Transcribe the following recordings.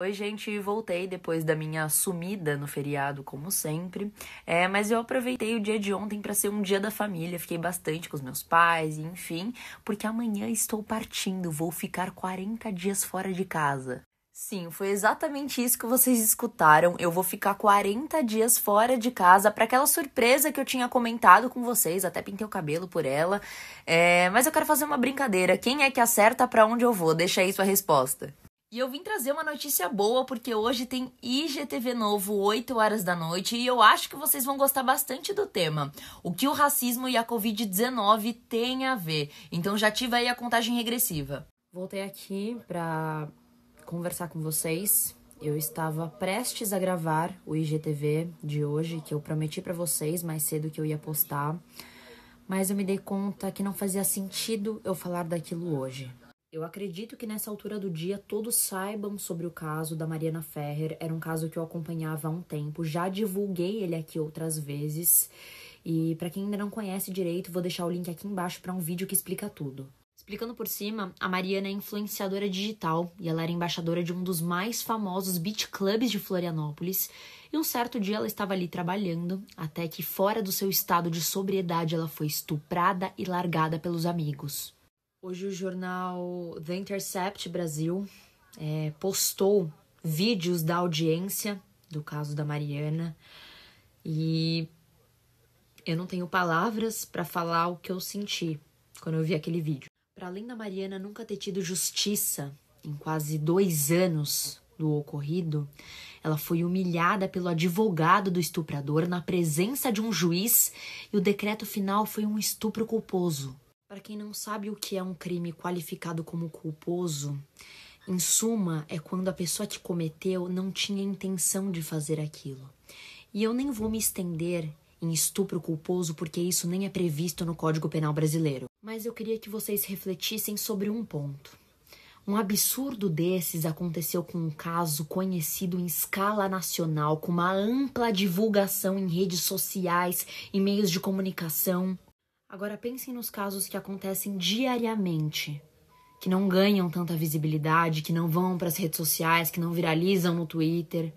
Oi, gente, voltei depois da minha sumida no feriado, como sempre. É, mas eu aproveitei o dia de ontem para ser um dia da família, fiquei bastante com os meus pais, enfim, porque amanhã estou partindo, vou ficar 40 dias fora de casa. Sim, foi exatamente isso que vocês escutaram. Eu vou ficar 40 dias fora de casa para aquela surpresa que eu tinha comentado com vocês, até pintei o cabelo por ela. É, mas eu quero fazer uma brincadeira. Quem é que acerta para onde eu vou? Deixa aí sua resposta. E eu vim trazer uma notícia boa porque hoje tem IGTV novo, 8 horas da noite, e eu acho que vocês vão gostar bastante do tema. O que o racismo e a Covid-19 têm a ver. Então já ativa aí a contagem regressiva. Voltei aqui para conversar com vocês. Eu estava prestes a gravar o IGTV de hoje, que eu prometi para vocês mais cedo que eu ia postar, mas eu me dei conta que não fazia sentido eu falar daquilo hoje eu acredito que nessa altura do dia todos saibam sobre o caso da Mariana Ferrer. Era um caso que eu acompanhava há um tempo, já divulguei ele aqui outras vezes. E para quem ainda não conhece direito, vou deixar o link aqui embaixo para um vídeo que explica tudo. Explicando por cima, a Mariana é influenciadora digital e ela era embaixadora de um dos mais famosos beach clubs de Florianópolis. E um certo dia ela estava ali trabalhando, até que fora do seu estado de sobriedade ela foi estuprada e largada pelos amigos. Hoje o jornal The Intercept Brasil é, postou vídeos da audiência do caso da Mariana e eu não tenho palavras para falar o que eu senti quando eu vi aquele vídeo. Para além da Mariana nunca ter tido justiça em quase dois anos do ocorrido, ela foi humilhada pelo advogado do estuprador na presença de um juiz e o decreto final foi um estupro culposo. Para quem não sabe o que é um crime qualificado como culposo, em suma, é quando a pessoa que cometeu não tinha intenção de fazer aquilo. E eu nem vou me estender em estupro culposo porque isso nem é previsto no Código Penal brasileiro. Mas eu queria que vocês refletissem sobre um ponto. Um absurdo desses aconteceu com um caso conhecido em escala nacional, com uma ampla divulgação em redes sociais e meios de comunicação. Agora pensem nos casos que acontecem diariamente, que não ganham tanta visibilidade, que não vão para as redes sociais, que não viralizam no Twitter.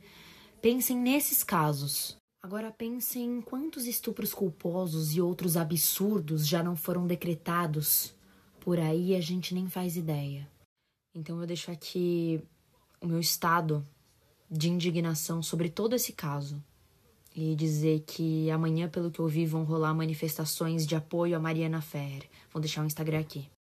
Pensem nesses casos. Agora pensem em quantos estupros culposos e outros absurdos já não foram decretados. Por aí a gente nem faz ideia. Então eu deixo aqui o meu estado de indignação sobre todo esse caso e dizer que amanhã, pelo que eu vi, vão rolar manifestações de apoio a Mariana Ferrer. Vou deixar o Instagram aqui.